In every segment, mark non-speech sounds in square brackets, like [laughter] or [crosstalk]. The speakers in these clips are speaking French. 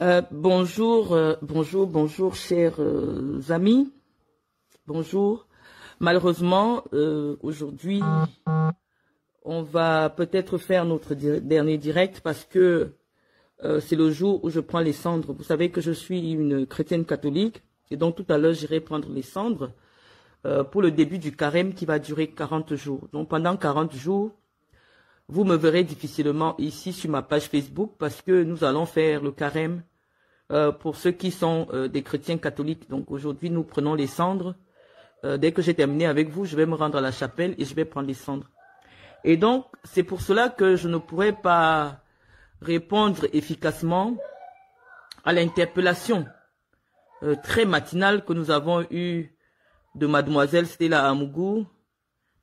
Euh, bonjour, euh, bonjour, bonjour, chers euh, amis. Bonjour. Malheureusement, aujourd'hui, on va peut-être faire notre dernier direct parce que c'est le jour où je prends les cendres. Vous savez que je suis une chrétienne catholique et donc tout à l'heure, j'irai prendre les cendres pour le début du carême qui va durer 40 jours. Donc pendant 40 jours, vous me verrez difficilement ici sur ma page Facebook parce que nous allons faire le carême euh, pour ceux qui sont euh, des chrétiens catholiques. Donc aujourd'hui, nous prenons les cendres. Euh, dès que j'ai terminé avec vous, je vais me rendre à la chapelle et je vais prendre les cendres. Et donc, c'est pour cela que je ne pourrais pas répondre efficacement à l'interpellation très matinale que nous avons eue de mademoiselle Stella Amougou,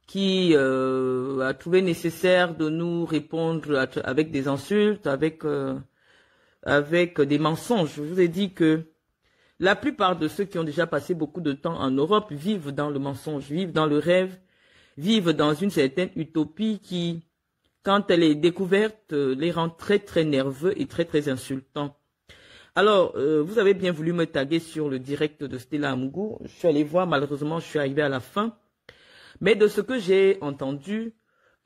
qui a trouvé nécessaire de nous répondre avec des insultes, avec avec des mensonges. Je vous ai dit que la plupart de ceux qui ont déjà passé beaucoup de temps en Europe vivent dans le mensonge, vivent dans le rêve, vivent dans une certaine utopie qui, quand elle est découverte, euh, les rend très très nerveux et très très insultants. Alors, euh, vous avez bien voulu me taguer sur le direct de Stella Amougou. Je suis allé voir, malheureusement, je suis arrivé à la fin. Mais de ce que j'ai entendu,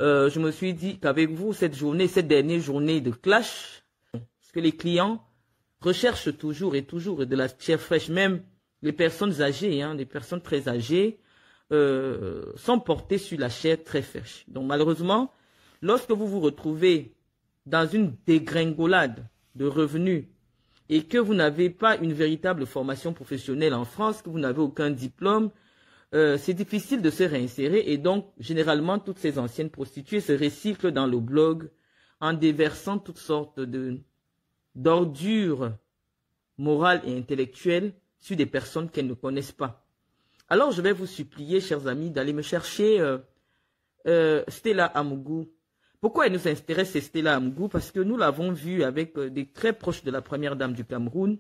euh, je me suis dit qu'avec vous, cette journée, cette dernière journée de clash, parce que les clients recherchent toujours et toujours de la chair fraîche. Même les personnes âgées, hein, les personnes très âgées, euh, sont portées sur la chair très fraîche. Donc malheureusement, lorsque vous vous retrouvez dans une dégringolade de revenus et que vous n'avez pas une véritable formation professionnelle en France, que vous n'avez aucun diplôme, euh, c'est difficile de se réinsérer et donc généralement toutes ces anciennes prostituées se recyclent dans le blog en déversant toutes sortes de, d'ordures morale et intellectuelle sur des personnes qu'elles ne connaissent pas. Alors je vais vous supplier, chers amis, d'aller me chercher euh, euh, Stella Amougou. Pourquoi elle nous intéresse, Stella Amougou Parce que nous l'avons vue avec euh, des très proches de la première dame du Cameroun,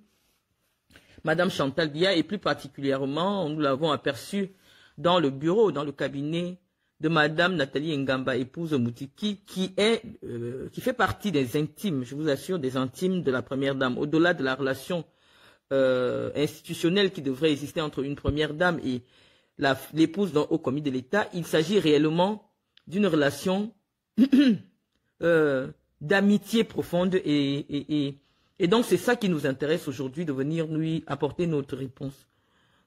Madame Chantal Dia, et plus particulièrement, nous l'avons aperçue dans le bureau, dans le cabinet de Madame Nathalie Ngamba, épouse Moutiki, qui, est, euh, qui fait partie des intimes, je vous assure, des intimes de la Première Dame. Au-delà de la relation euh, institutionnelle qui devrait exister entre une Première Dame et l'épouse d'un haut commis de l'État, il s'agit réellement d'une relation [coughs] euh, d'amitié profonde et, et, donc c'est ça qui nous intéresse aujourd'hui, de venir lui apporter notre réponse.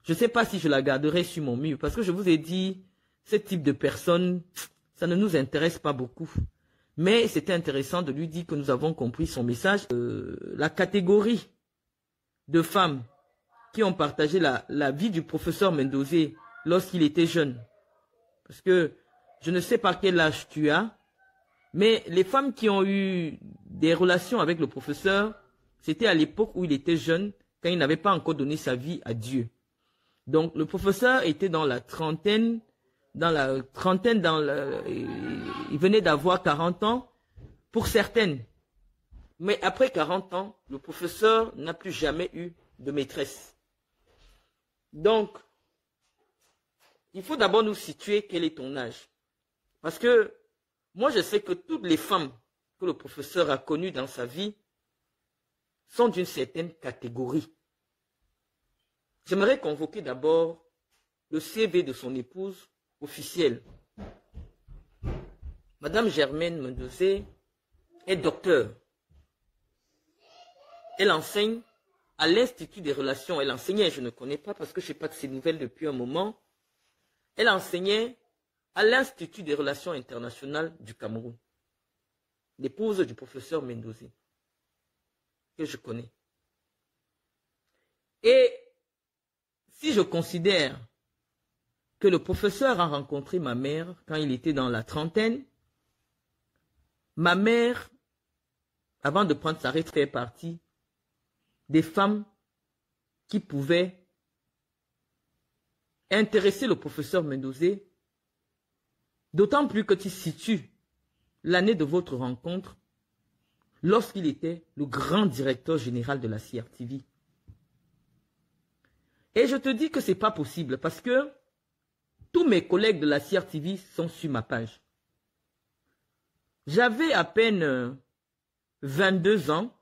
Je ne sais pas si je la garderai sur mon mur, parce que je vous ai dit ce type de personne, ça ne nous intéresse pas beaucoup. Mais c'était intéressant de lui dire que nous avons compris son message. Euh, la catégorie de femmes qui ont partagé la, la vie du professeur Mendozé lorsqu'il était jeune. Parce que je ne sais pas quel âge tu as, mais les femmes qui ont eu des relations avec le professeur, c'était à l'époque où il était jeune, quand il n'avait pas encore donné sa vie à Dieu. Donc le professeur était dans la trentaine, dans la trentaine, dans le, d'avoir 40 ans pour certaines. Mais après 40 ans, le professeur n'a plus jamais eu de maîtresse. Donc, il faut d'abord nous situer quel est ton âge. Parce que moi, je sais que toutes les femmes que le professeur a connues dans sa vie sont d'une certaine catégorie. J'aimerais convoquer d'abord le CV de son épouse officielle. Madame Germaine Mendozé est docteur. Elle enseigne à l'Institut des relations. Elle enseignait, je ne connais pas parce que je sais pas de ses nouvelles depuis un moment. Elle enseignait à l'Institut des relations internationales du Cameroun. L'épouse du professeur Mendozé, que je connais. Et si je considère que le professeur a rencontré ma mère quand il était dans la trentaine. Ma mère, avant de prendre sa retraite, fait partie des femmes qui pouvaient intéresser le professeur Mendozé, d'autant plus que tu situes l'année de votre rencontre lorsqu'il était le grand directeur général de la CRTV. Et je te dis que ce n'est pas possible parce que tous mes collègues de la CRTV sont sur ma page. J'avais à peine 22 euh, ans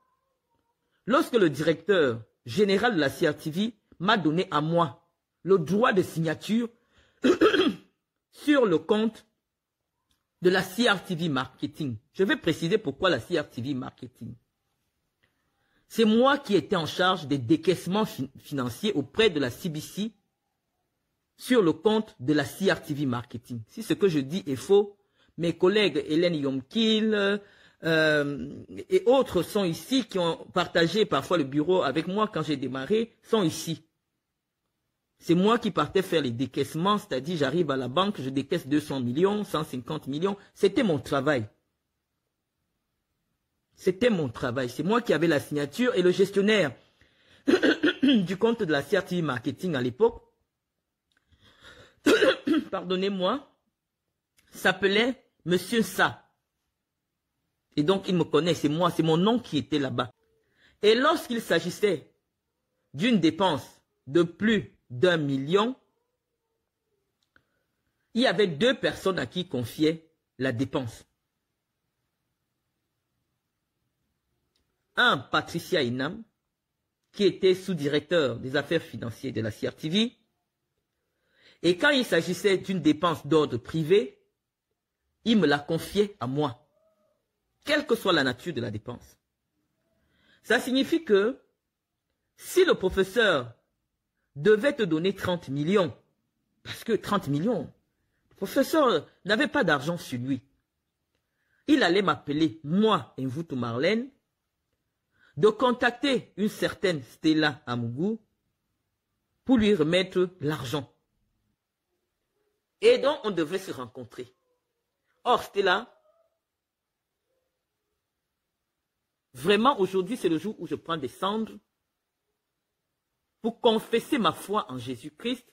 lorsque le directeur général de la CRTV m'a donné à moi le droit de signature [coughs] sur le compte de la CRTV Marketing. Je vais préciser pourquoi la CRTV Marketing. C'est moi qui étais en charge des décaissements financiers auprès de la CBC sur le compte de la CRTV Marketing. Si ce que je dis est faux, mes collègues Hélène Yomkil euh, et autres sont ici, qui ont partagé parfois le bureau avec moi quand j'ai démarré, sont ici. C'est moi qui partais faire les décaissements, c'est-à-dire j'arrive à la banque, je décaisse 200 millions, 150 millions. C'était mon travail. C'était mon travail. C'est moi qui avais la signature et le gestionnaire [coughs] du compte de la CRTV Marketing à l'époque pardonnez-moi, s'appelait Monsieur Sa. Et donc il me connaît, c'est moi, c'est mon nom qui était là-bas. Et lorsqu'il s'agissait d'une dépense de plus d'un million, il y avait deux personnes à qui confiait la dépense. Un, Patricia Inam, qui était sous-directeur des affaires financières de la CRTV, et quand il s'agissait d'une dépense d'ordre privé, il me la confiait à moi, quelle que soit la nature de la dépense. Ça signifie que si le professeur devait te donner 30 millions, parce que 30 millions, le professeur n'avait pas d'argent sur lui. Il allait m'appeler, moi, et vous, tout Marlène, de contacter une certaine Stella Amougou pour lui remettre l'argent. Et donc, on devait se rencontrer. Or, c'était là. Vraiment, aujourd'hui, c'est le jour où je prends des cendres pour confesser ma foi en Jésus-Christ.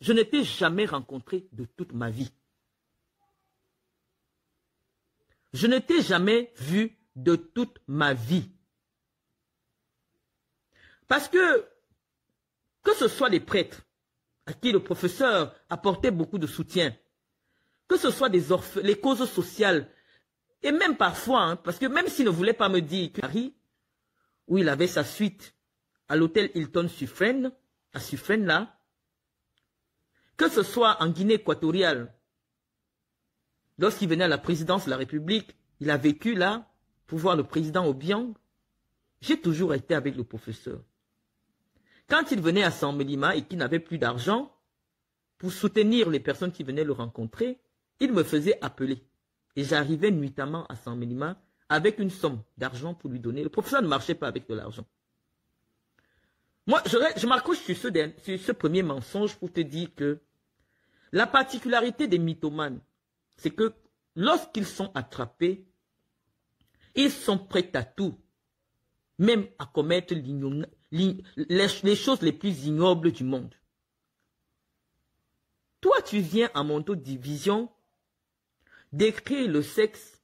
Je ne t'ai jamais rencontré de toute ma vie. Je ne t'ai jamais vu de toute ma vie. Parce que, que ce soit les prêtres, à qui le professeur apportait beaucoup de soutien, que ce soit des les causes sociales, et même parfois, hein, parce que même s'il ne voulait pas me dire que Paris, où il avait sa suite à l'hôtel Hilton Suffren, à Suffren là, que ce soit en Guinée équatoriale, lorsqu'il venait à la présidence de la République, il a vécu là, pour voir le président au Obiang, j'ai toujours été avec le professeur. Quand il venait à Saint-Mélima et qu'il n'avait plus d'argent, pour soutenir les personnes qui venaient le rencontrer, il me faisait appeler. Et j'arrivais nuitamment à Saint-Mélima avec une somme d'argent pour lui donner. Le professeur ne marchait pas avec de l'argent. Moi, je, je m'accroche sur ce, premier mensonge pour te dire que la particularité des mythomanes, c'est que lorsqu'ils sont attrapés, ils sont prêts à tout, même à commettre les, choses les plus ignobles du monde. Toi, tu viens à mon taux de division décrire le sexe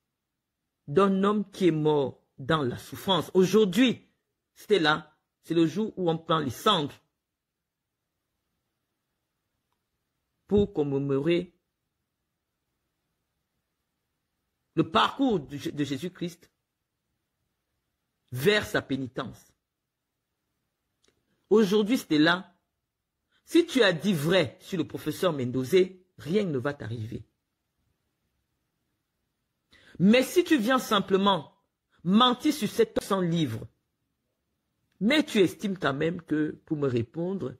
d'un homme qui est mort dans la souffrance. Aujourd'hui, c'est là, c'est le jour où on prend les cendres pour commémorer le parcours de Jésus-Christ vers sa pénitence. Aujourd'hui, c'était là. Si tu as dit vrai sur le professeur Mendozé, rien ne va t'arriver. Mais si tu viens simplement mentir sur 700 livres, mais tu estimes quand même que, pour me répondre,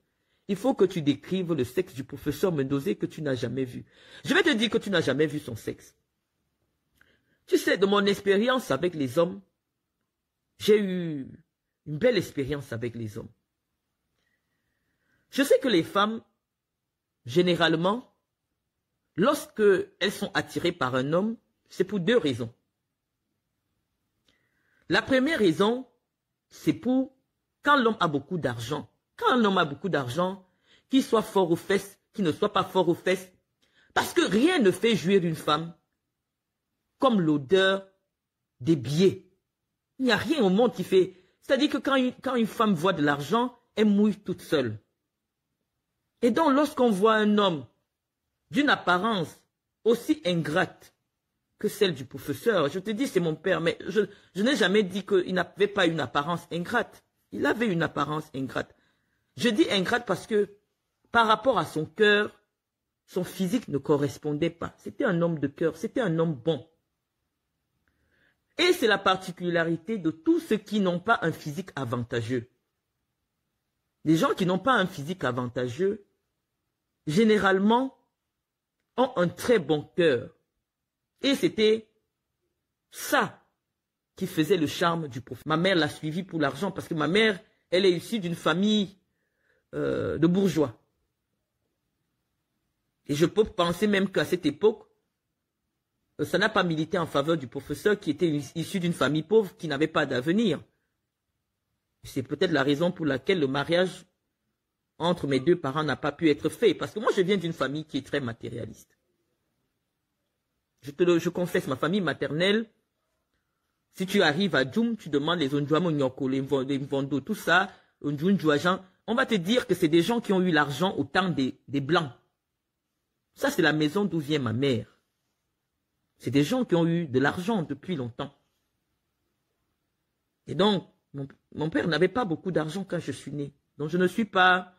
il faut que tu décrives le sexe du professeur Mendozé que tu n'as jamais vu. Je vais te dire que tu n'as jamais vu son sexe. Tu sais, de mon expérience avec les hommes, j'ai eu une belle expérience avec les hommes. Je sais que les femmes, généralement, lorsqu'elles sont attirées par un homme, c'est pour deux raisons. La première raison, c'est pour quand l'homme a beaucoup d'argent. Quand l'homme a beaucoup d'argent, qu'il soit fort aux fesses, qu'il ne soit pas fort aux fesses. Parce que rien ne fait jouir une femme comme l'odeur des billets. Il n'y a rien au monde qui fait. C'est-à-dire que quand une, quand une femme voit de l'argent, elle mouille toute seule. Et donc, lorsqu'on voit un homme d'une apparence aussi ingrate que celle du professeur, je te dis, c'est mon père, mais je, n'ai jamais dit qu'il n'avait pas une apparence ingrate. Il avait une apparence ingrate. Je dis ingrate parce que par rapport à son cœur, son physique ne correspondait pas. C'était un homme de cœur, c'était un homme bon. Et c'est la particularité de tous ceux qui n'ont pas un physique avantageux les gens qui n'ont pas un physique avantageux, généralement, ont un très bon cœur. Et c'était ça qui faisait le charme du professeur. Ma mère l'a suivi pour l'argent parce que ma mère, elle est issue d'une famille euh, de bourgeois. Et je peux penser même qu'à cette époque, euh, ça n'a pas milité en faveur du professeur qui était issu d'une famille pauvre qui n'avait pas d'avenir. C'est peut-être la raison pour laquelle le mariage entre mes deux parents n'a pas pu être fait. Parce que moi, je viens d'une famille qui est très matérialiste. Je, te je confesse, ma famille maternelle, si tu arrives à Djoum, tu demandes les Ondjouamo les Mvando, tout ça, on va te dire que c'est des gens qui ont eu l'argent au temps des, des Blancs. Ça, c'est la maison d'où vient ma mère. C'est des gens qui ont eu de l'argent depuis longtemps. Et donc, mon, père n'avait pas beaucoup d'argent quand je suis né. Donc je ne suis pas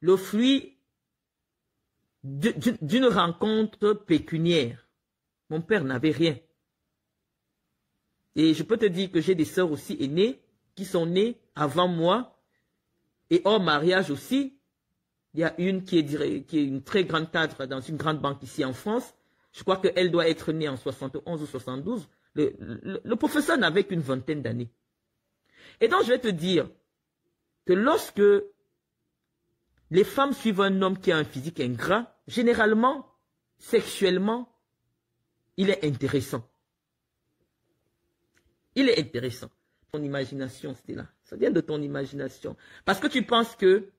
le fruit d'une rencontre pécuniaire. Mon père n'avait rien. Et je peux te dire que j'ai des sœurs aussi aînées qui sont nées avant moi et hors mariage aussi. Il y a une qui est, une très grande cadre dans une grande banque ici en France. Je crois qu'elle doit être née en 71 ou 72. le professeur n'avait qu'une vingtaine d'années. Et donc, je vais te dire que lorsque les femmes suivent un homme qui a un physique ingrat, généralement, sexuellement, il est intéressant. Il est intéressant. Ton imagination, c'était là. Ça vient de ton imagination. Parce que tu penses que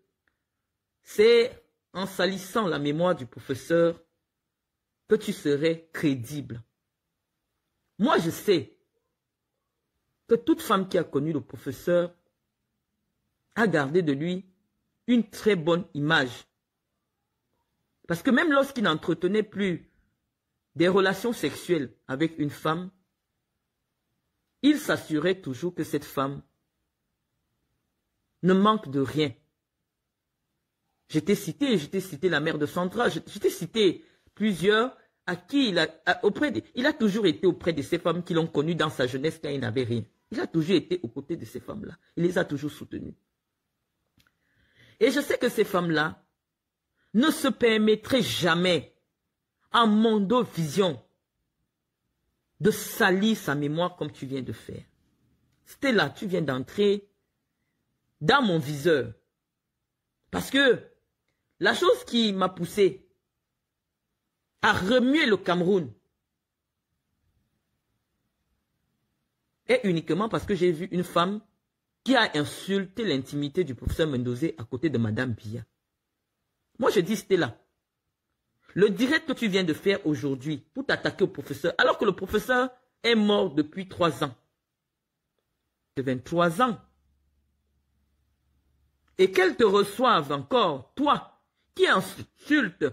c'est en salissant la mémoire du professeur que tu serais crédible. Moi, je sais toute femme qui a connu le professeur a gardé de lui une très bonne image. Parce que même lorsqu'il n'entretenait plus des relations sexuelles avec une femme, il s'assurait toujours que cette femme ne manque de rien. J'étais cité, j'étais cité la mère de Sandra, j'étais cité plusieurs à qui il a, auprès il a toujours été auprès de ces femmes qui l'ont connu dans sa jeunesse quand il n'avait rien. Il a toujours été aux côtés de ces femmes-là. Il les a toujours soutenues. Et je sais que ces femmes-là ne se permettraient jamais, en mondo vision, de salir sa mémoire comme tu viens de faire. là, tu viens d'entrer dans mon viseur. Parce que la chose qui m'a poussé à remuer le Cameroun, et uniquement parce que j'ai vu une femme qui a insulté l'intimité du professeur Mendozé à côté de Madame Bia. Moi, je dis, là. le direct que tu viens de faire aujourd'hui pour t'attaquer au professeur, alors que le professeur est mort depuis trois ans, de 23 ans, et qu'elle te reçoive encore, toi, qui insultes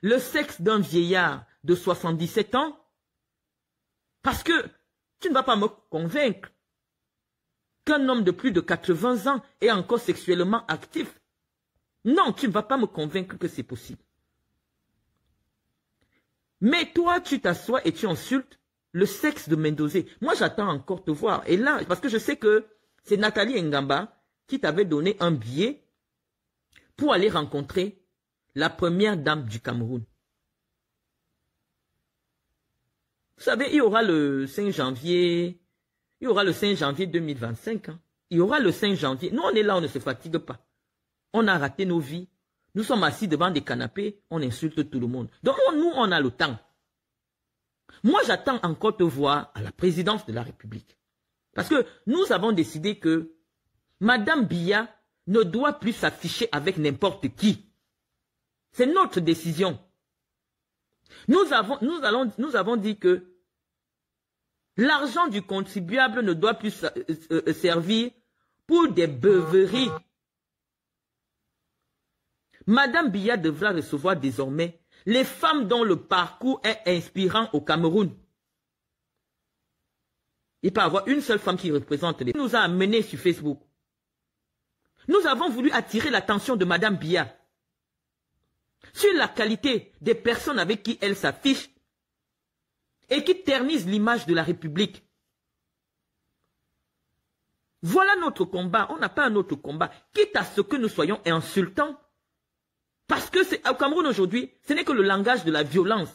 le sexe d'un vieillard de 77 ans, parce que tu ne vas pas me convaincre qu'un homme de plus de 80 ans est encore sexuellement actif. Non, tu ne vas pas me convaincre que c'est possible. Mais toi, tu t'assois et tu insultes le sexe de Mendozé. Moi, j'attends encore te voir. Et là, parce que je sais que c'est Nathalie Ngamba qui t'avait donné un billet pour aller rencontrer la première dame du Cameroun. Vous savez, il y aura le 5 janvier, il y aura le 5 janvier 2025. Hein. Il y aura le 5 janvier. Nous, on est là, on ne se fatigue pas. On a raté nos vies. Nous sommes assis devant des canapés, on insulte tout le monde. Donc, nous, on a le temps. Moi, j'attends encore te voir à la présidence de la République. Parce que nous avons décidé que Madame Bia ne doit plus s'afficher avec n'importe qui. C'est notre décision. Nous avons, nous, allons, nous avons dit que L'argent du contribuable ne doit plus euh, euh, servir pour des beuveries. Madame Biya devra recevoir désormais les femmes dont le parcours est inspirant au Cameroun. Il peut y avoir une seule femme qui représente les... nous a amenés sur Facebook. Nous avons voulu attirer l'attention de Madame Bia sur la qualité des personnes avec qui elle s'affiche et qui ternissent l'image de la République. Voilà notre combat. On n'a pas un autre combat. Quitte à ce que nous soyons insultants. Parce que au Cameroun aujourd'hui, ce n'est que le langage de la violence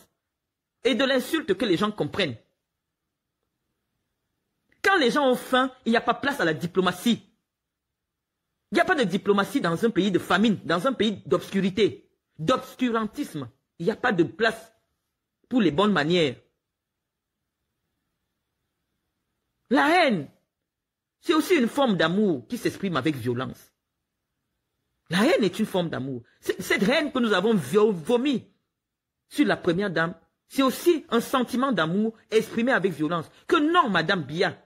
et de l'insulte que les gens comprennent. Quand les gens ont faim, il n'y a pas place à la diplomatie. Il n'y a pas de diplomatie dans un pays de famine, dans un pays d'obscurité, d'obscurantisme. Il n'y a pas de place pour les bonnes manières. La haine, c'est aussi une forme d'amour qui s'exprime avec violence. La haine est une forme d'amour. Cette haine que nous avons vomi sur la première dame, c'est aussi un sentiment d'amour exprimé avec violence. Que non, Madame Bia.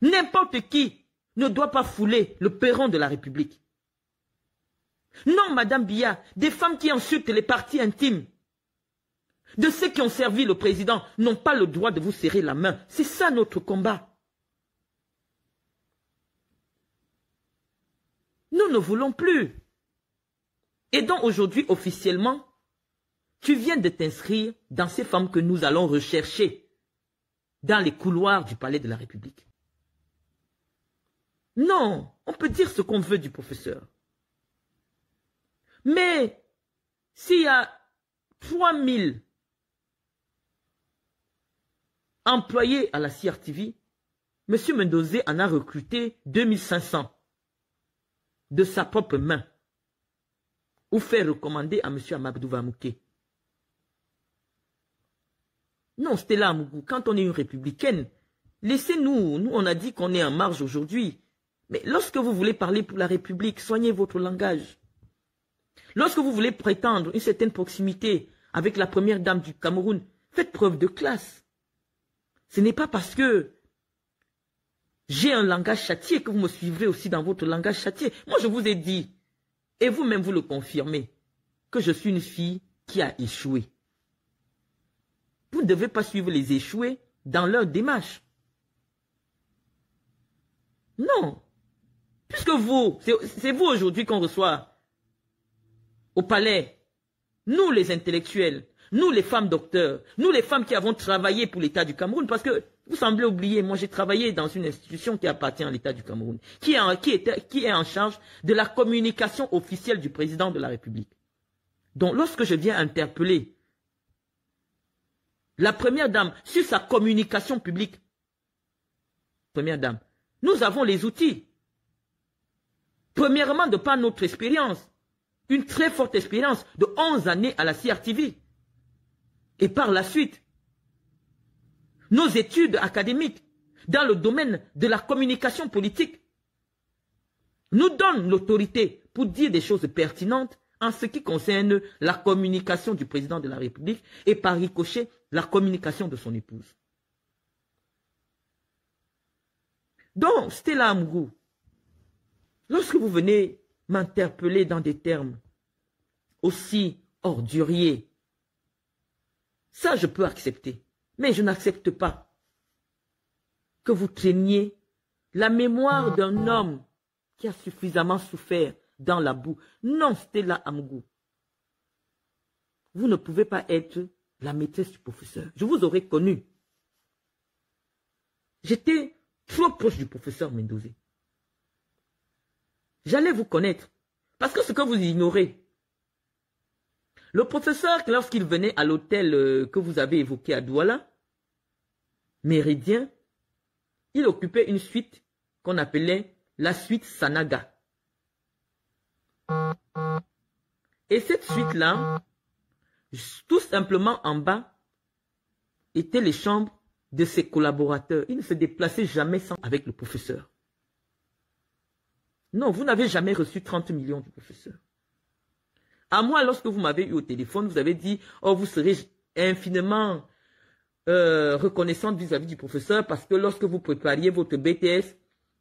N'importe qui ne doit pas fouler le perron de la République. Non, Madame Bia, des femmes qui insultent les parties intimes de ceux qui ont servi le président, n'ont pas le droit de vous serrer la main. C'est ça notre combat. Nous ne voulons plus. Et donc aujourd'hui, officiellement, tu viens de t'inscrire dans ces femmes que nous allons rechercher dans les couloirs du palais de la République. Non, on peut dire ce qu'on veut du professeur. Mais s'il y a 3000 Employé à la CRTV, M. Mendozé en a recruté 2500 de sa propre main ou fait recommander à M. Amabdouva Mouké. Non, Stella Amougou, quand on est une républicaine, laissez-nous, nous on a dit qu'on est en marge aujourd'hui. Mais lorsque vous voulez parler pour la République, soignez votre langage. Lorsque vous voulez prétendre une certaine proximité avec la première dame du Cameroun, faites preuve de classe. Ce n'est pas parce que j'ai un langage châtié que vous me suivrez aussi dans votre langage châtié. Moi, je vous ai dit, et vous-même vous le confirmez, que je suis une fille qui a échoué. Vous ne devez pas suivre les échoués dans leur démarche. Non. Puisque vous, c'est vous aujourd'hui qu'on reçoit au palais, nous les intellectuels, nous les femmes docteurs, nous les femmes qui avons travaillé pour l'État du Cameroun, parce que vous semblez oublier, moi j'ai travaillé dans une institution qui appartient à l'État du Cameroun, qui est, en, charge de la communication officielle du président de la République. Donc lorsque je viens interpeller la première dame sur sa communication publique, première dame, nous avons les outils. Premièrement, de par notre expérience, une très forte expérience de 11 années à la CRTV et par la suite, nos études académiques dans le domaine de la communication politique nous donnent l'autorité pour dire des choses pertinentes en ce qui concerne la communication du président de la République et par ricochet la communication de son épouse. Donc, Stella Amgou, lorsque vous venez m'interpeller dans des termes aussi orduriers, ça, je peux accepter. Mais je n'accepte pas que vous traîniez la mémoire d'un homme qui a suffisamment souffert dans la boue. Non, Stella Amgou. Vous ne pouvez pas être la maîtresse du professeur. Je vous aurais connu. J'étais trop proche du professeur Mendozé. J'allais vous connaître. Parce que ce que vous ignorez, le professeur, lorsqu'il venait à l'hôtel euh, que vous avez évoqué à Douala, Méridien, il occupait une suite qu'on appelait la suite Sanaga. Et cette suite-là, tout simplement en bas, étaient les chambres de ses collaborateurs. Il ne se déplaçait jamais sans avec le professeur. Non, vous n'avez jamais reçu 30 millions du professeur. À moi, lorsque vous m'avez eu au téléphone, vous avez dit, oh, vous serez infiniment euh, reconnaissante vis-à-vis -vis du professeur parce que lorsque vous prépariez votre BTS,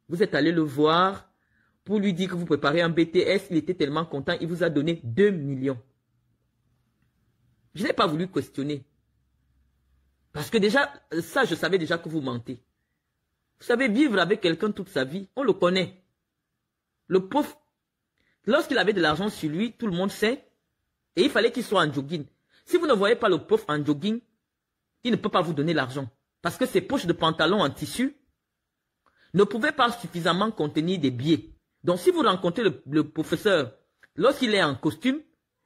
vous êtes allé le voir pour lui dire que vous préparez un BTS. Il était tellement content, il vous a donné 2 millions. Je n'ai pas voulu questionner. Parce que déjà, ça, je savais déjà que vous mentez. Vous savez, vivre avec quelqu'un toute sa vie, on le connaît. Le pauvre Lorsqu'il avait de l'argent sur lui, tout le monde sait, et il fallait qu'il soit en jogging. Si vous ne voyez pas le prof en jogging, il ne peut pas vous donner l'argent. Parce que ses poches de pantalon en tissu ne pouvaient pas suffisamment contenir des billets. Donc si vous rencontrez le, professeur lorsqu'il est en costume,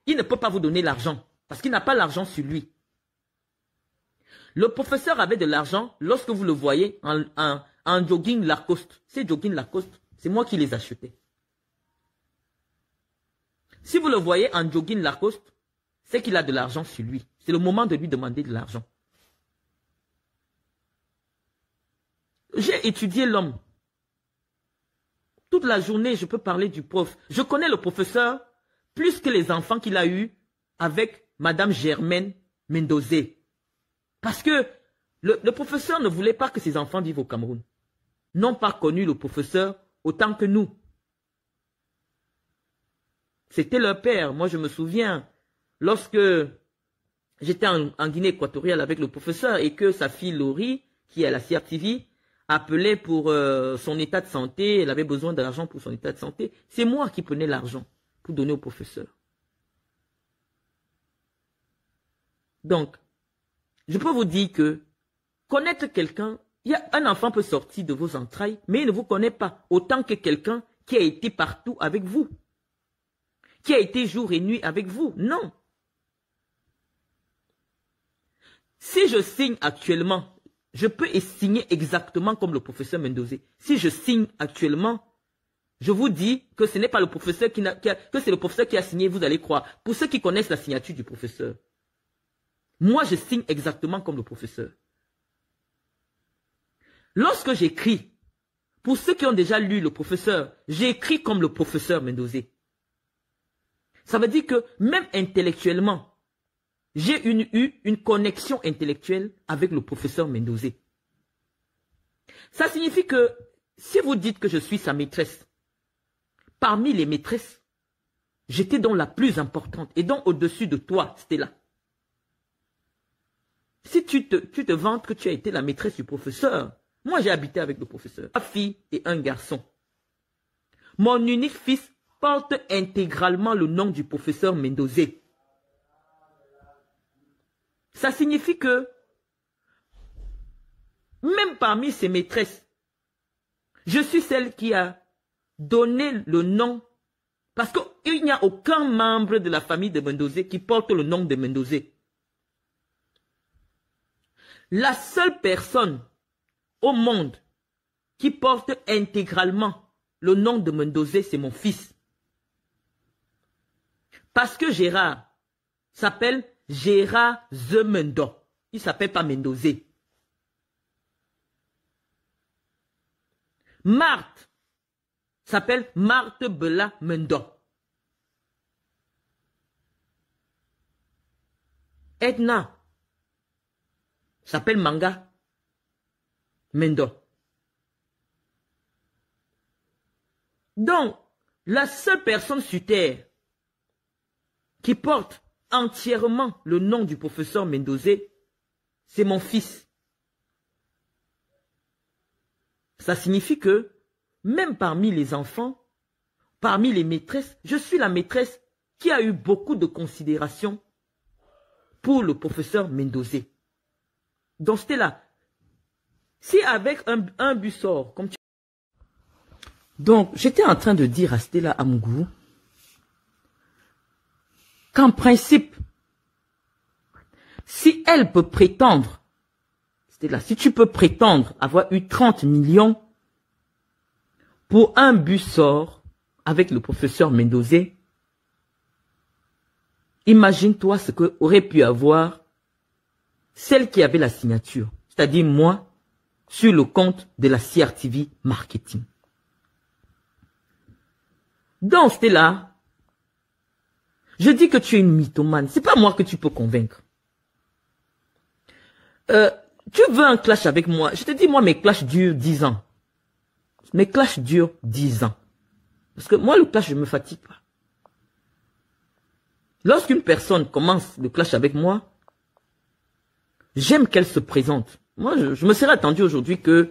il ne peut pas vous donner l'argent. Parce qu'il n'a pas l'argent sur lui. Le professeur avait de l'argent lorsque vous le voyez en, en jogging Lacoste. C'est jogging Lacoste, c'est moi qui les achetais. Si vous le voyez en jogging Lacoste, c'est qu'il a de l'argent sur lui. C'est le moment de lui demander de l'argent. J'ai étudié l'homme. Toute la journée, je peux parler du prof. Je connais le professeur plus que les enfants qu'il a eus avec Madame Germaine Mendozé. Parce que le, le, professeur ne voulait pas que ses enfants vivent au Cameroun. N'ont pas connu le professeur autant que nous. C'était leur père. Moi, je me souviens, lorsque j'étais en, Guinée équatoriale avec le professeur et que sa fille Laurie, qui est à la CRTV, appelait pour euh, son état de santé, elle avait besoin d'argent pour son état de santé, c'est moi qui prenais l'argent pour donner au professeur. Donc, je peux vous dire que connaître quelqu'un, un enfant peut sortir de vos entrailles, mais il ne vous connaît pas autant que quelqu'un qui a été partout avec vous qui a été jour et nuit avec vous. Non. Si je signe actuellement, je peux signer exactement comme le professeur Mendozé. Si je signe actuellement, je vous dis que ce n'est pas le professeur qui, a, que c'est le professeur qui a signé, vous allez croire. Pour ceux qui connaissent la signature du professeur, moi je signe exactement comme le professeur. Lorsque j'écris, pour ceux qui ont déjà lu le professeur, j'écris comme le professeur Mendozé. Ça veut dire que même intellectuellement, j'ai eu une connexion intellectuelle avec le professeur Mendozé. Ça signifie que si vous dites que je suis sa maîtresse, parmi les maîtresses, j'étais dans la plus importante et donc au-dessus de toi, Stella. Si tu te, tu te vantes que tu as été la maîtresse du professeur, moi j'ai habité avec le professeur, ma fille et un garçon. Mon unique fils porte intégralement le nom du professeur Mendozé. Ça signifie que même parmi ses maîtresses, je suis celle qui a donné le nom parce qu'il n'y a aucun membre de la famille de Mendozé qui porte le nom de Mendozé. La seule personne au monde qui porte intégralement le nom de Mendozé, c'est mon fils. Parce que Gérard s'appelle Gérard Zemendo. Il s'appelle pas Mendozé. Marthe s'appelle Marthe Bela Mendo. Edna s'appelle Manga Mendo. Donc, la seule personne sur Terre qui porte entièrement le nom du professeur Mendoza, c'est mon fils. Ça signifie que même parmi les enfants, parmi les maîtresses, je suis la maîtresse qui a eu beaucoup de considération pour le professeur Mendozé. Donc c'était là. Si avec un, un comme tu... Donc j'étais en train de dire à Stella Amgou qu'en principe, si elle peut prétendre, c'était là, si tu peux prétendre avoir eu 30 millions pour un bus sort avec le professeur Mendozé, imagine-toi ce que aurait pu avoir celle qui avait la signature, c'est-à-dire moi, sur le compte de la CRTV Marketing. Donc, c'était là, je dis que tu es une mythomane. C'est pas moi que tu peux convaincre. Euh, tu veux un clash avec moi. Je te dis, moi, mes clashs durent 10 ans. Mes clashs durent 10 ans. Parce que moi, le clash, je me fatigue pas. Lorsqu'une personne commence le clash avec moi, j'aime qu'elle se présente. Moi, je, je me serais attendu aujourd'hui que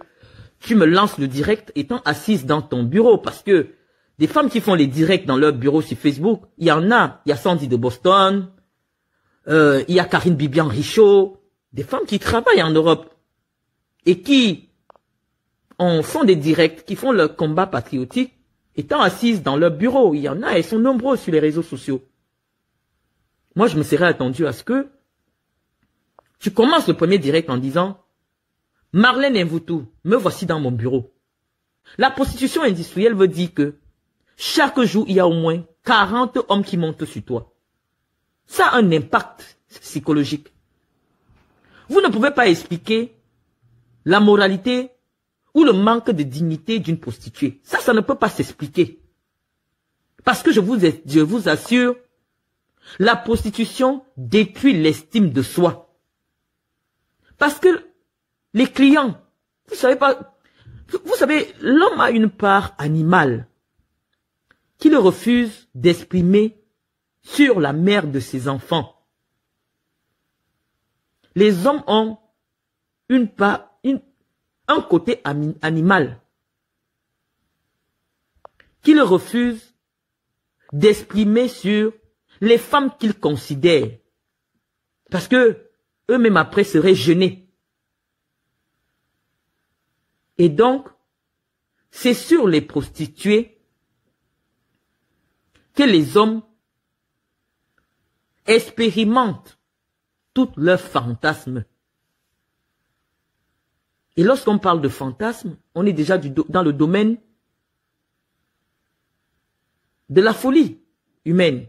tu me lances le direct étant assise dans ton bureau parce que des femmes qui font les directs dans leur bureau sur Facebook, il y en a. Il y a Sandy de Boston, euh, il y a Karine Bibian Richaud, des femmes qui travaillent en Europe et qui font des directs, qui font leur combat patriotique, étant assises dans leur bureau. Il y en a, elles sont nombreuses sur les réseaux sociaux. Moi, je me serais attendu à ce que tu commences le premier direct en disant Marlène tout. me voici dans mon bureau. La prostitution industrielle veut dire que chaque jour, il y a au moins 40 hommes qui montent sur toi. Ça a un impact psychologique. Vous ne pouvez pas expliquer la moralité ou le manque de dignité d'une prostituée. Ça, ça ne peut pas s'expliquer. Parce que je vous, je vous assure, la prostitution détruit l'estime de soi. Parce que les clients, vous savez pas, vous savez, l'homme a une part animale qu'il refuse d'exprimer sur la mère de ses enfants. Les hommes ont une part, une, un côté animal le refuse d'exprimer sur les femmes qu'ils considèrent. Parce que eux-mêmes après seraient gênés. Et donc, c'est sur les prostituées que les hommes expérimentent tout leurs fantasmes. Et lorsqu'on parle de fantasmes, on est déjà dans le domaine de la folie humaine,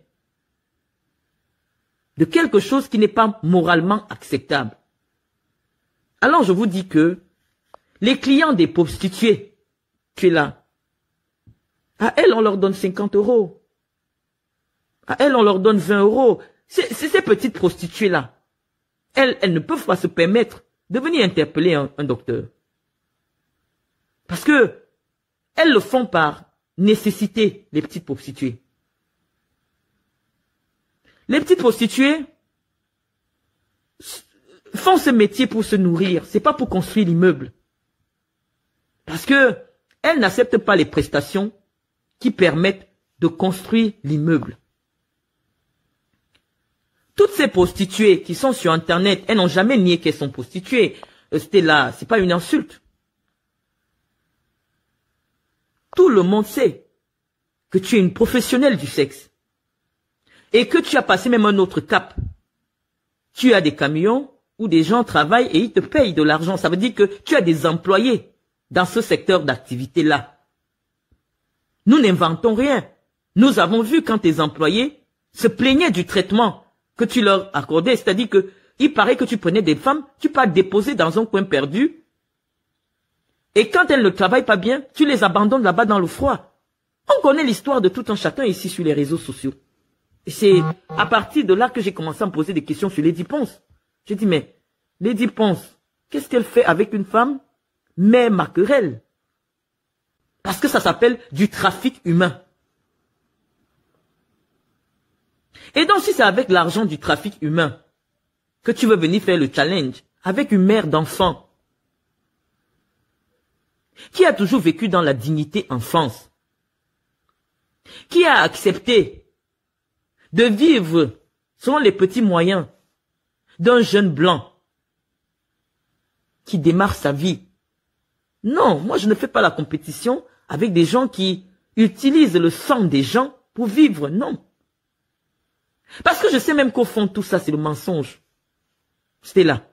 de quelque chose qui n'est pas moralement acceptable. Alors je vous dis que les clients des prostituées, tu es là, à elles on leur donne 50 euros. À elles, on leur donne 20 euros. C'est ces petites prostituées-là. Elles, elles ne peuvent pas se permettre de venir interpeller un, un docteur. Parce que elles le font par nécessité, les petites prostituées. Les petites prostituées font ce métier pour se nourrir, c'est pas pour construire l'immeuble. Parce que elles n'acceptent pas les prestations qui permettent de construire l'immeuble. Toutes ces prostituées qui sont sur Internet, elles n'ont jamais nié qu'elles sont prostituées. Euh, là, c'est pas une insulte. Tout le monde sait que tu es une professionnelle du sexe et que tu as passé même un autre cap. Tu as des camions où des gens travaillent et ils te payent de l'argent. Ça veut dire que tu as des employés dans ce secteur d'activité-là. Nous n'inventons rien. Nous avons vu quand tes employés se plaignaient du traitement que tu leur accordais. C'est-à-dire que il paraît que tu prenais des femmes, tu les déposer dans un coin perdu. Et quand elles ne travaillent pas bien, tu les abandonnes là-bas dans le froid. On connaît l'histoire de tout un chacun ici sur les réseaux sociaux. C'est à partir de là que j'ai commencé à me poser des questions sur Lady Ponce. J'ai dit, mais Lady Ponce, qu'est-ce qu'elle fait avec une femme mais maquerelle. querelle. Parce que ça s'appelle du trafic humain. Et donc, si c'est avec l'argent du trafic humain que tu veux venir faire le challenge, avec une mère d'enfant qui a toujours vécu dans la dignité en France, qui a accepté de vivre selon les petits moyens d'un jeune blanc qui démarre sa vie. Non, moi je ne fais pas la compétition avec des gens qui utilisent le sang des gens pour vivre, non. Parce que je sais même qu'au fond, tout ça, c'est le mensonge. C'était là.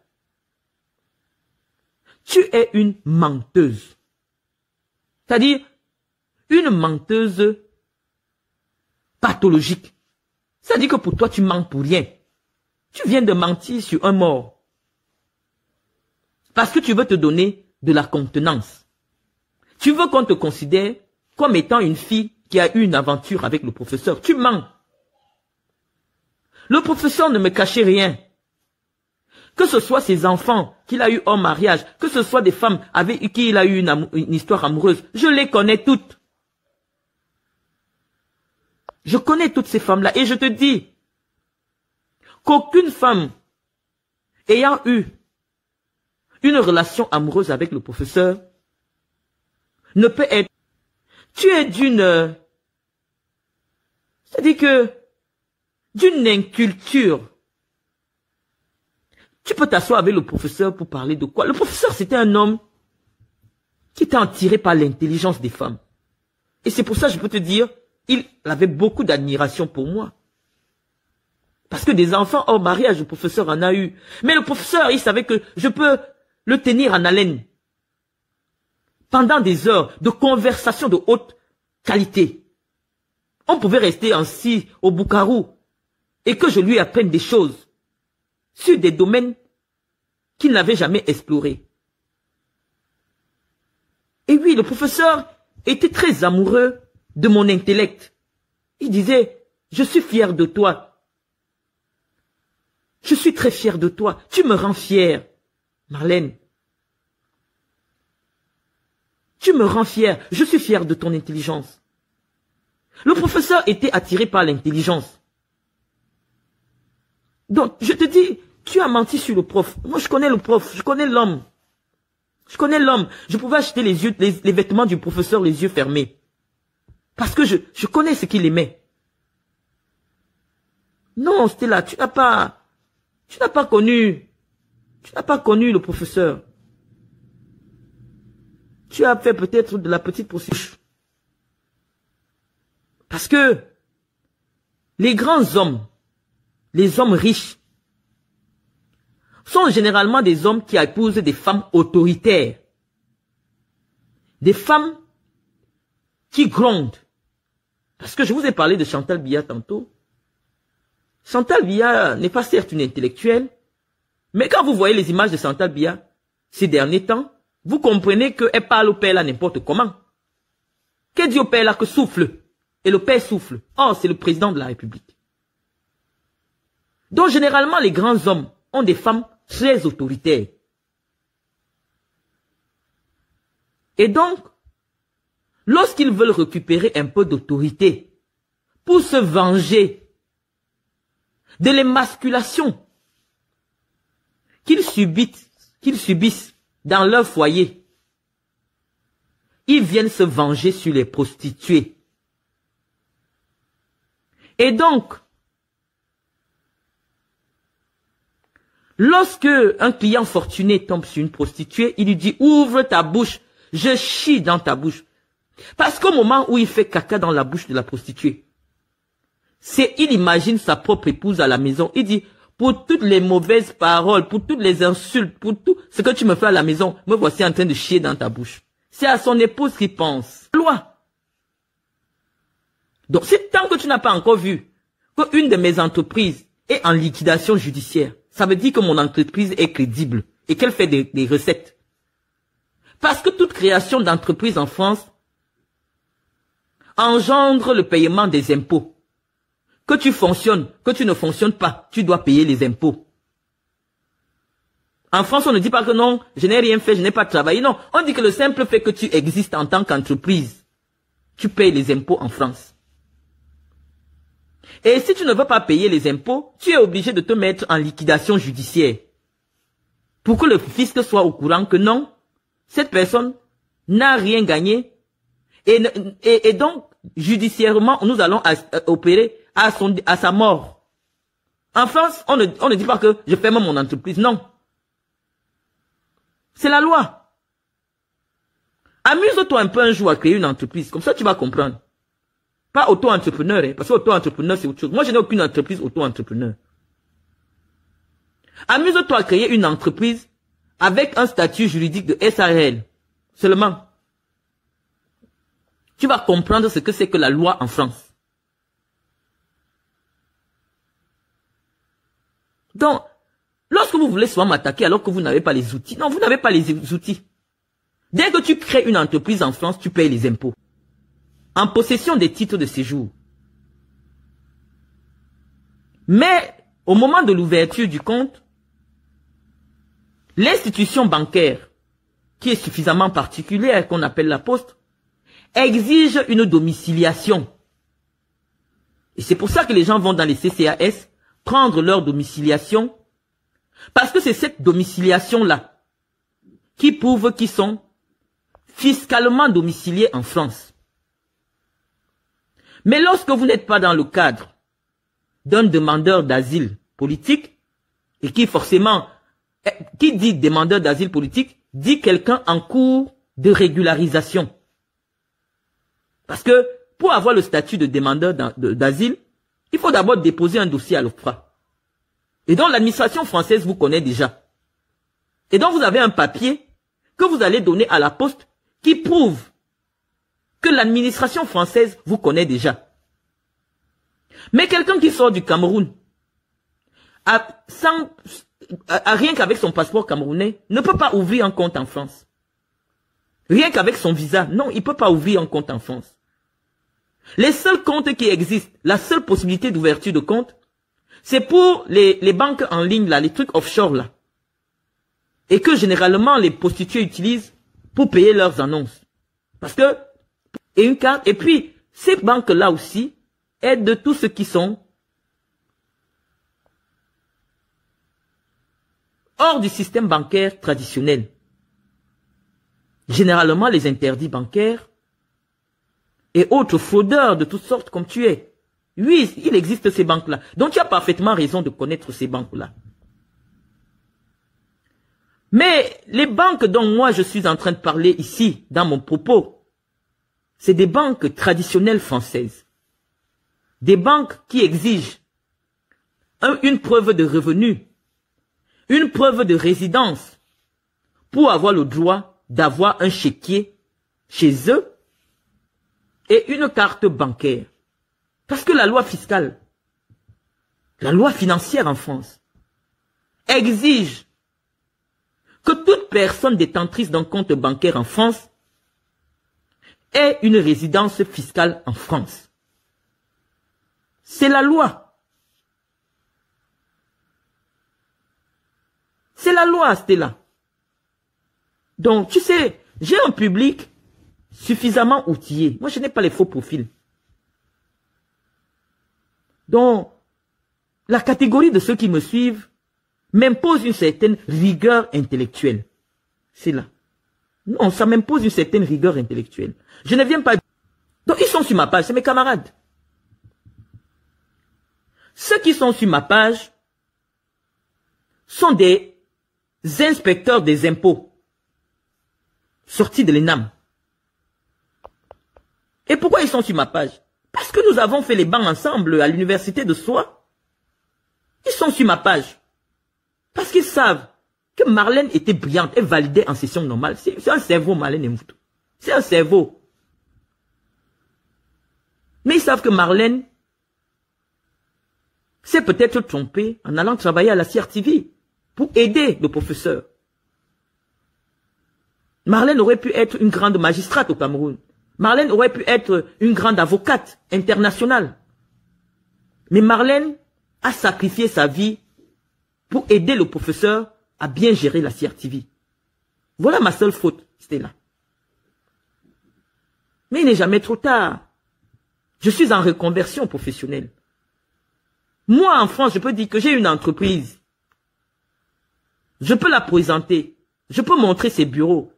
Tu es une menteuse. C'est-à-dire, une menteuse pathologique. C'est-à-dire que pour toi, tu mens pour rien. Tu viens de mentir sur un mort. Parce que tu veux te donner de la contenance. Tu veux qu'on te considère comme étant une fille qui a eu une aventure avec le professeur. Tu mens. Le professeur ne me cachait rien. Que ce soit ses enfants qu'il a eu en mariage, que ce soit des femmes avec qui il a eu une, une histoire amoureuse, je les connais toutes. Je connais toutes ces femmes-là et je te dis qu'aucune femme ayant eu une relation amoureuse avec le professeur ne peut être... Tu es d'une... C'est-à-dire que d'une inculture. Tu peux t'asseoir avec le professeur pour parler de quoi Le professeur, c'était un homme qui était attiré par l'intelligence des femmes. Et c'est pour ça, que je peux te dire, il avait beaucoup d'admiration pour moi. Parce que des enfants hors mariage, le professeur en a eu. Mais le professeur, il savait que je peux le tenir en haleine. Pendant des heures de conversation de haute qualité. On pouvait rester ainsi au Boucarou et que je lui apprenne des choses sur des domaines qu'il n'avait jamais explorés. Et oui, le professeur était très amoureux de mon intellect. Il disait, je suis fier de toi. Je suis très fier de toi. Tu me rends fier, Marlène. Tu me rends fier. Je suis fier de ton intelligence. Le professeur était attiré par l'intelligence. Donc, je te dis, tu as menti sur le prof. Moi, je connais le prof, je connais l'homme. Je connais l'homme. Je pouvais acheter les, yeux, les, vêtements du professeur les yeux fermés. Parce que je, je connais ce qu'il aimait. Non, Stella, tu n'as pas, tu n'as pas connu, tu n'as pas connu le professeur. Tu as fait peut-être de la petite procédure. Parce que les grands hommes les hommes riches sont généralement des hommes qui épousent des femmes autoritaires, des femmes qui grondent. Parce que je vous ai parlé de Chantal Bia tantôt. Chantal Bia n'est pas certes une intellectuelle, mais quand vous voyez les images de Chantal Bia ces derniers temps, vous comprenez qu'elle parle au père là n'importe comment. qu'il dit au père là que souffle, et le père souffle. Oh, c'est le président de la République. Donc généralement, les grands hommes ont des femmes très autoritaires. Et donc, lorsqu'ils veulent récupérer un peu d'autorité pour se venger de l'émasculation qu'ils subissent, qu'ils subissent dans leur foyer, ils viennent se venger sur les prostituées. Et donc, Lorsque un client fortuné tombe sur une prostituée, il lui dit, ouvre ta bouche, je chie dans ta bouche. Parce qu'au moment où il fait caca dans la bouche de la prostituée, c'est, il imagine sa propre épouse à la maison. Il dit, pour toutes les mauvaises paroles, pour toutes les insultes, pour tout ce que tu me fais à la maison, me voici en train de chier dans ta bouche. C'est à son épouse qu'il pense. Loi. Donc, c'est tant que tu n'as pas encore vu qu'une de mes entreprises est en liquidation judiciaire, ça veut dire que mon entreprise est crédible et qu'elle fait des, recettes. Parce que toute création d'entreprise en France engendre le paiement des impôts. Que tu fonctionnes, que tu ne fonctionnes pas, tu dois payer les impôts. En France, on ne dit pas que non, je n'ai rien fait, je n'ai pas travaillé. Non, on dit que le simple fait que tu existes en tant qu'entreprise, tu payes les impôts en France. Et si tu ne veux pas payer les impôts, tu es obligé de te mettre en liquidation judiciaire. Pour que le fisc soit au courant que non, cette personne n'a rien gagné. Et, donc, judiciairement, nous allons euh, opérer à, sa mort. En France, on ne, on ne dit pas que je ferme mon entreprise. Non. C'est la loi. Amuse-toi un peu un jour à créer une entreprise. Comme ça, tu vas comprendre. Pas auto-entrepreneur, hein, parce que auto-entrepreneur, c'est autre chose. Moi, je n'ai aucune entreprise auto-entrepreneur. Amuse-toi à créer une entreprise avec un statut juridique de SARL. Seulement, tu vas comprendre ce que c'est que la loi en France. Donc, lorsque vous voulez souvent m'attaquer alors que vous n'avez pas les outils, non, vous n'avez pas les outils. Dès que tu crées une entreprise en France, tu payes les impôts en possession des titres de séjour. Mais au moment de l'ouverture du compte, l'institution bancaire, qui est suffisamment particulière, qu'on appelle la poste, exige une domiciliation. Et c'est pour ça que les gens vont dans les CCAS prendre leur domiciliation, parce que c'est cette domiciliation-là qui prouve qu'ils sont fiscalement domiciliés en France. Mais lorsque vous n'êtes pas dans le cadre d'un demandeur d'asile politique, et qui forcément, eh, qui dit demandeur d'asile politique, dit quelqu'un en cours de régularisation. Parce que pour avoir le statut de demandeur d'asile, il faut d'abord déposer un dossier à l'OFPRA. Et donc l'administration française vous connaît déjà. Et donc vous avez un papier que vous allez donner à la poste qui prouve que l'administration française vous connaît déjà. Mais quelqu'un qui sort du Cameroun, à sans, à rien qu'avec son passeport camerounais, ne peut pas ouvrir un compte en France. Rien qu'avec son visa, non, il peut pas ouvrir un compte en France. Les seuls comptes qui existent, la seule possibilité d'ouverture de compte, c'est pour les, les, banques en ligne, là, les trucs offshore, là. Et que généralement, les prostituées utilisent pour payer leurs annonces. Parce que et Et puis, ces banques-là aussi aident de tous ceux qui sont hors du système bancaire traditionnel. Généralement, les interdits bancaires et autres fraudeurs de toutes sortes comme tu es. Oui, il existe ces banques-là. Donc tu as parfaitement raison de connaître ces banques-là. Mais les banques dont moi je suis en train de parler ici, dans mon propos, c'est des banques traditionnelles françaises. Des banques qui exigent une preuve de revenu, une preuve de résidence pour avoir le droit d'avoir un chéquier chez eux et une carte bancaire. Parce que la loi fiscale, la loi financière en France, exige que toute personne détentrice d'un compte bancaire en France est une résidence fiscale en France. C'est la loi. C'est la loi, là. Donc, tu sais, j'ai un public suffisamment outillé. Moi, je n'ai pas les faux profils. Donc, la catégorie de ceux qui me suivent m'impose une certaine rigueur intellectuelle. C'est là. Non, ça m'impose une certaine rigueur intellectuelle. Je ne viens pas... Donc ils sont sur ma page, c'est mes camarades. Ceux qui sont sur ma page sont des inspecteurs des impôts sortis de l'ENAM. Et pourquoi ils sont sur ma page Parce que nous avons fait les bancs ensemble à l'université de Soie. Ils sont sur ma page. Parce qu'ils savent que Marlène était brillante et validée en session normale. C'est un cerveau, Marlène et C'est un cerveau. Mais ils savent que Marlène s'est peut-être trompée en allant travailler à la CRTV pour aider le professeur. Marlène aurait pu être une grande magistrate au Cameroun. Marlène aurait pu être une grande avocate internationale. Mais Marlène a sacrifié sa vie pour aider le professeur à bien gérer la CRTV. Voilà ma seule faute, Stella. Mais il n'est jamais trop tard. Je suis en reconversion professionnelle. Moi, en France, je peux dire que j'ai une entreprise. Je peux la présenter. Je peux montrer ses bureaux.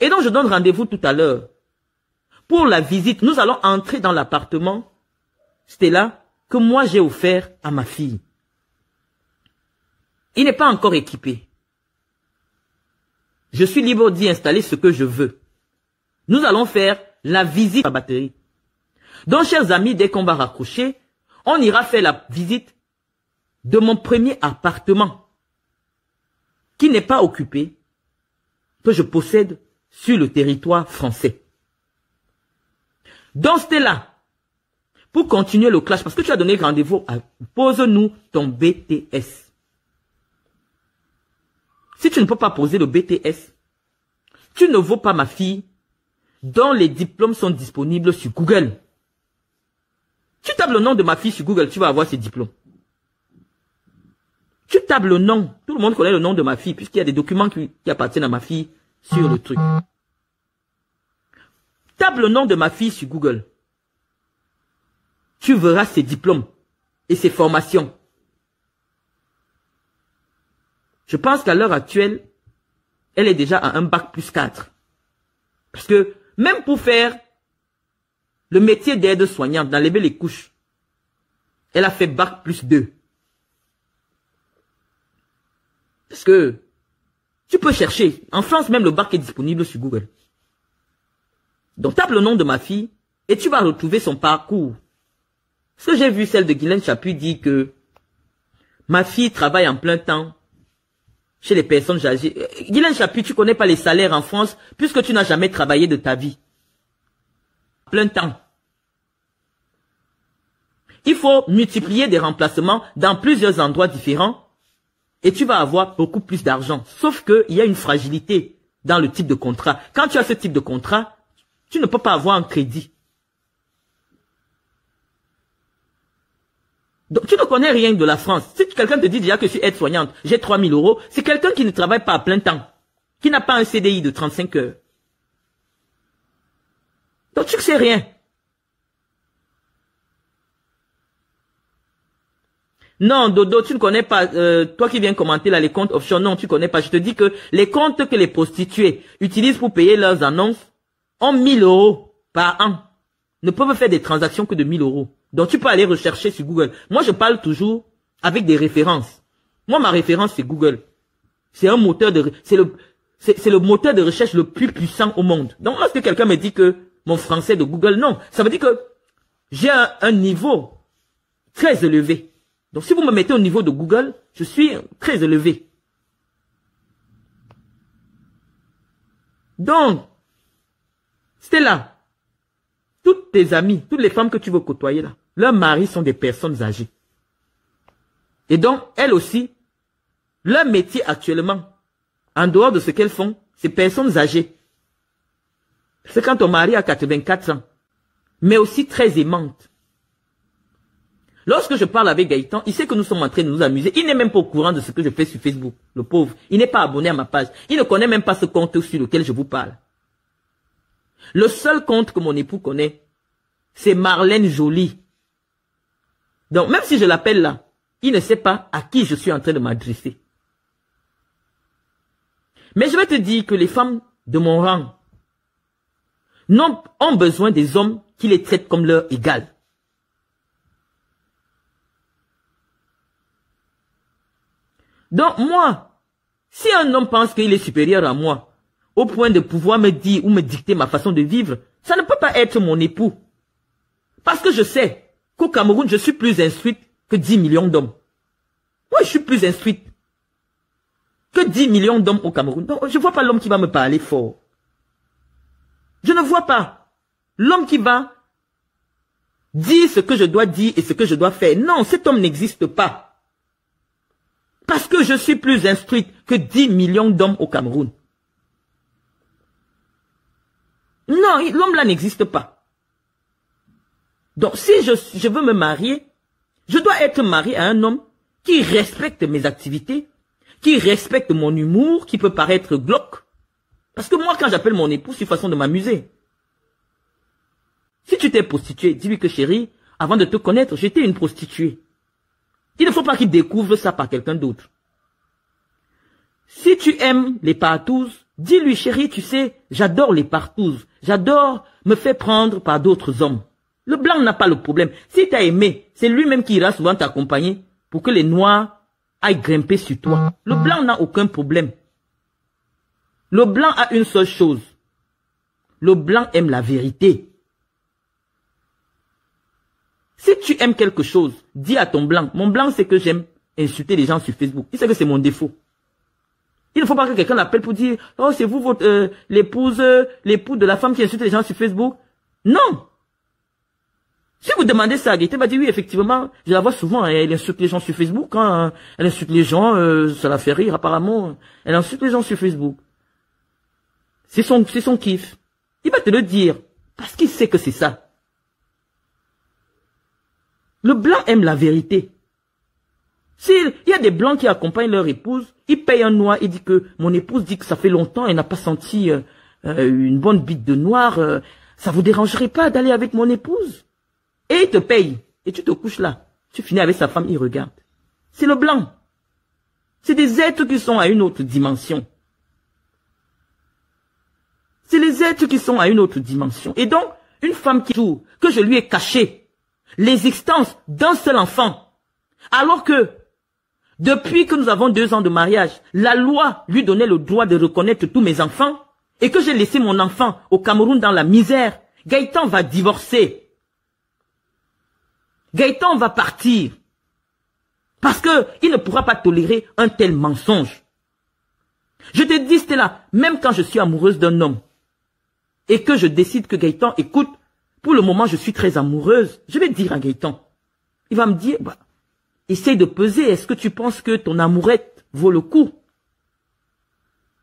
Et donc, je donne rendez-vous tout à l'heure. Pour la visite, nous allons entrer dans l'appartement, Stella, que moi j'ai offert à ma fille. Il n'est pas encore équipé. Je suis libre d'y installer ce que je veux. Nous allons faire la visite à batterie. Donc, chers amis, dès qu'on va raccrocher, on ira faire la visite de mon premier appartement qui n'est pas occupé, que je possède sur le territoire français. Dans ce là pour continuer le clash, parce que tu as donné rendez-vous à Pose-nous ton BTS. Si tu ne peux pas poser le BTS, tu ne vaux pas ma fille dont les diplômes sont disponibles sur Google. Tu tables le nom de ma fille sur Google, tu vas avoir ses diplômes. Tu tables le nom. Tout le monde connaît le nom de ma fille puisqu'il y a des documents qui, appartiennent à ma fille sur le truc. Table le nom de ma fille sur Google. Tu verras ses diplômes et ses formations. Je pense qu'à l'heure actuelle, elle est déjà à un bac plus 4. Parce que même pour faire le métier d'aide-soignante, d'enlever les couches, elle a fait bac plus 2. Parce que tu peux chercher. En France, même le bac est disponible sur Google. Donc tape le nom de ma fille et tu vas retrouver son parcours. Ce que j'ai vu, celle de Guylaine Chapuis dit que ma fille travaille en plein temps chez les personnes âgées. Euh, Guylaine Chapuis, tu connais pas les salaires en France puisque tu n'as jamais travaillé de ta vie. Plein temps. Il faut multiplier des remplacements dans plusieurs endroits différents et tu vas avoir beaucoup plus d'argent. Sauf qu'il y a une fragilité dans le type de contrat. Quand tu as ce type de contrat, tu ne peux pas avoir un crédit. Donc, tu ne connais rien de la France. Si quelqu'un te dit déjà que je suis aide-soignante, j'ai 3000 euros, c'est quelqu'un qui ne travaille pas à plein temps, qui n'a pas un CDI de 35 heures. Donc, tu ne sais rien. Non, Dodo, tu ne connais pas, euh, toi qui viens commenter là, les comptes option, non, tu ne connais pas. Je te dis que les comptes que les prostituées utilisent pour payer leurs annonces ont 1000 euros par an. Ne peuvent faire des transactions que de 1000 euros. Donc tu peux aller rechercher sur Google. Moi, je parle toujours avec des références. Moi, ma référence, c'est Google. C'est un moteur de, c'est le, c'est le moteur de recherche le plus puissant au monde. Donc, lorsque quelqu'un me dit que mon français de Google, non, ça veut dire que j'ai un, niveau très élevé. Donc, si vous me mettez au niveau de Google, je suis très élevé. Donc, c'était là. Toutes tes amies, toutes les femmes que tu veux côtoyer là, leurs maris sont des personnes âgées. Et donc, elles aussi, leur métier actuellement, en dehors de ce qu'elles font, c'est personnes âgées. C'est quand ton mari a 84 ans, mais aussi très aimante. Lorsque je parle avec Gaëtan, il sait que nous sommes en train de nous amuser. Il n'est même pas au courant de ce que je fais sur Facebook, le pauvre. Il n'est pas abonné à ma page. Il ne connaît même pas ce compte sur lequel je vous parle. Le seul compte que mon époux connaît, c'est Marlène Jolie. Donc, même si je l'appelle là, il ne sait pas à qui je suis en train de m'adresser. Mais je vais te dire que les femmes de mon rang ont besoin des hommes qui les traitent comme leur égal. Donc moi, si un homme pense qu'il est supérieur à moi, au point de pouvoir me dire ou me dicter ma façon de vivre, ça ne peut pas être mon époux. Parce que je sais qu'au Cameroun, je suis plus instruite que 10 millions d'hommes. Moi, je suis plus instruite que 10 millions d'hommes au Cameroun. je ne vois pas l'homme qui va me parler fort. Je ne vois pas l'homme qui va dire ce que je dois dire et ce que je dois faire. Non, cet homme n'existe pas. Parce que je suis plus instruite que 10 millions d'hommes au Cameroun. Non, l'homme-là n'existe pas. Donc, si je, veux me marier, je dois être marié à un homme qui respecte mes activités, qui respecte mon humour, qui peut paraître glauque. Parce que moi, quand j'appelle mon épouse, c'est une façon de m'amuser. Si tu t'es prostituée, dis-lui que chérie, avant de te connaître, j'étais une prostituée. Il ne faut pas qu'il découvre ça par quelqu'un d'autre. Si tu aimes les partouzes, dis-lui chérie, tu sais, j'adore les partouzes. J'adore me faire prendre par d'autres hommes. Le blanc n'a pas le problème. Si tu as aimé, c'est lui-même qui ira souvent t'accompagner pour que les noirs aillent grimper sur toi. Le blanc n'a aucun problème. Le blanc a une seule chose. Le blanc aime la vérité. Si tu aimes quelque chose, dis à ton blanc, mon blanc c'est que j'aime insulter les gens sur Facebook. Il sait que c'est mon défaut. Il ne faut pas que quelqu'un l'appelle pour dire, oh c'est vous votre euh, l'épouse, euh, l'époux de la femme qui insulte les gens sur Facebook. Non, si vous demandez ça à elle m'a dit oui, effectivement, je la vois souvent, hein. elle insulte les gens sur Facebook, hein, elle insulte les gens, euh, ça la fait rire apparemment, elle insulte les gens sur Facebook. C'est son, c'est son kiff. Il va te le dire, parce qu'il sait que c'est ça. Le blanc aime la vérité. S'il y a des blancs qui accompagnent leur épouse, ils payent un noir, ils dit que mon épouse dit que ça fait longtemps, elle n'a pas senti euh, euh, une bonne bite de noir, euh, ça vous dérangerait pas d'aller avec mon épouse et il te paye. Et tu te couches là. Tu finis avec sa femme, il regarde. C'est le blanc. C'est des êtres qui sont à une autre dimension. C'est les êtres qui sont à une autre dimension. Et donc, une femme qui joue, que je lui ai caché l'existence d'un seul enfant, alors que, depuis que nous avons deux ans de mariage, la loi lui donnait le droit de reconnaître tous mes enfants, et que j'ai laissé mon enfant au Cameroun dans la misère, Gaëtan va divorcer. Gaëtan va partir. Parce que il ne pourra pas tolérer un tel mensonge. Je te dis, Stella, même quand je suis amoureuse d'un homme et que je décide que Gaëtan, écoute, pour le moment, je suis très amoureuse, je vais dire à Gaëtan. Il va me dire, bah, essaye de peser, est-ce que tu penses que ton amourette vaut le coup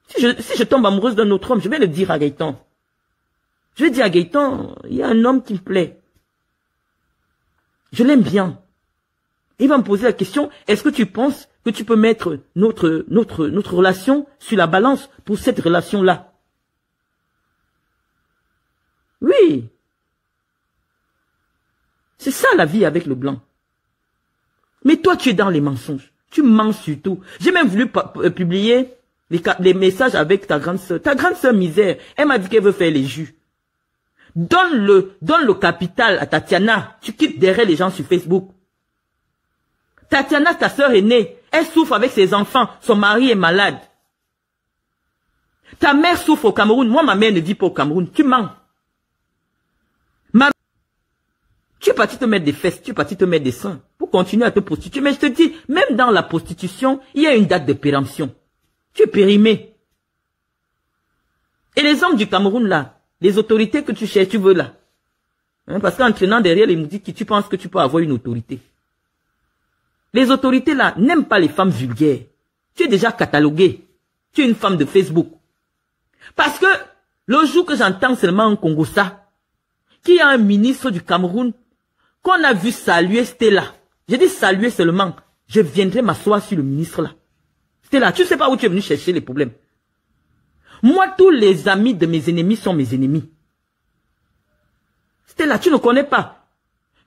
si je, si je tombe amoureuse d'un autre homme, je vais le dire à Gaëtan. Je vais dire à Gaëtan, il y a un homme qui me plaît. Je l'aime bien. Il va me poser la question, est-ce que tu penses que tu peux mettre notre, notre, notre relation sur la balance pour cette relation-là Oui. C'est ça la vie avec le blanc. Mais toi, tu es dans les mensonges. Tu mens sur tout. J'ai même voulu euh, publier les, les messages avec ta grande sœur. Ta grande sœur misère, elle m'a dit qu'elle veut faire les jus. Donne le, donne le capital à Tatiana. Tu quittes derrière les gens sur Facebook. Tatiana, ta sœur aînée, elle souffre avec ses enfants. Son mari est malade. Ta mère souffre au Cameroun. Moi, ma mère ne dit pas au Cameroun. Tu mens. Tu es parti te mettre des fesses, tu es parti te mettre des seins pour continuer à te prostituer. Mais je te dis, même dans la prostitution, il y a une date de péremption. Tu es périmé. Et les hommes du Cameroun, là, les autorités que tu cherches, tu veux là. Hein, parce qu'en traînant derrière les que tu penses que tu peux avoir une autorité. Les autorités là n'aiment pas les femmes vulgaires. Tu es déjà catalogué. Tu es une femme de Facebook. Parce que le jour que j'entends seulement en Congo ça, qui a un ministre du Cameroun, qu'on a vu saluer Stella. J'ai dit saluer seulement. Je viendrai m'asseoir sur le ministre là. Stella, tu sais pas où tu es venu chercher les problèmes. Moi, tous les amis de mes ennemis sont mes ennemis. Stella, tu ne connais pas.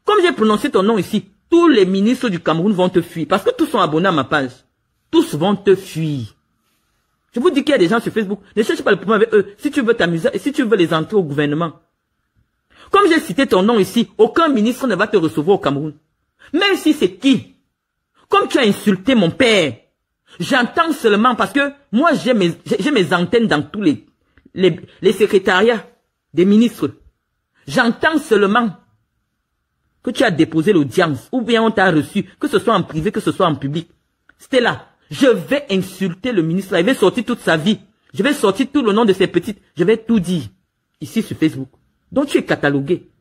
Comme j'ai prononcé ton nom ici, tous les ministres du Cameroun vont te fuir. Parce que tous sont abonnés à ma page. Tous vont te fuir. Je vous dis qu'il y a des gens sur Facebook. Ne cherche pas le problème avec eux. Si tu veux t'amuser, et si tu veux les entrer au gouvernement. Comme j'ai cité ton nom ici, aucun ministre ne va te recevoir au Cameroun. Même si c'est qui. Comme tu as insulté mon père. J'entends seulement parce que moi, j'ai mes, antennes dans tous les, les, secrétariats des ministres. J'entends seulement que tu as déposé l'audience ou bien on t'a reçu, que ce soit en privé, que ce soit en public. C'était là. Je vais insulter le ministre. Il vais sortir toute sa vie. Je vais sortir tout le nom de ses petites. Je vais tout dire ici sur Facebook. Donc tu es catalogué.